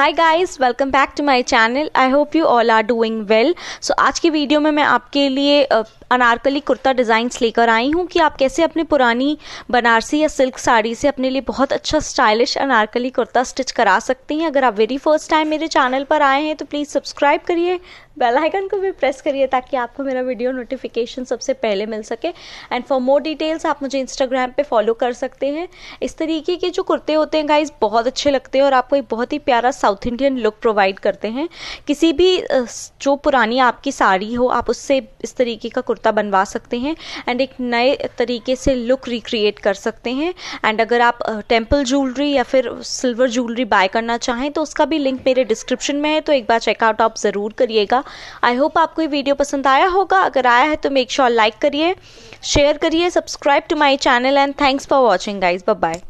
high guys welcome back to my channel I hope you all are doing well so आज की video में मैं आपके लिए अनारकली कुर्ता डिज़ाइंस लेकर आई हूँ कि आप कैसे अपनी पुरानी बनारसी या सिल्क साड़ी से अपने लिए बहुत अच्छा स्टाइलिश अनारकली कुर्ता स्टिच करा सकते हैं अगर आप वेरी फर्स्ट टाइम मेरे चैनल पर आए हैं तो प्लीज़ सब्सक्राइब करिए बेल आइकन को भी प्रेस करिए ताकि आपको मेरा वीडियो नोटिफिकेशन सबसे पहले मिल सके एंड फॉर मोर डिटेल्स आप मुझे इंस्टाग्राम पे फॉलो कर सकते हैं इस तरीके के जो कुर्ते होते हैं गाइज बहुत अच्छे लगते हैं और आपको एक बहुत ही प्यारा साउथ इंडियन लुक प्रोवाइड करते हैं किसी भी जो पुरानी आपकी साड़ी हो आप उससे इस तरीके का कुर्ता बनवा सकते हैं एंड एक नए तरीके से लुक रिक्रिएट कर सकते हैं एंड अगर आप टेम्पल ज्वेलरी या फिर सिल्वर ज्वेलरी बाय करना चाहें तो उसका भी लिंक मेरे डिस्क्रिप्शन में है तो एक बार चेकआउट आप ज़रूर करिएगा आई होप आपको ये वीडियो पसंद आया होगा अगर आया है तो मेक श्योर लाइक करिए शेयर करिए subscribe to my channel and thanks for watching guys bye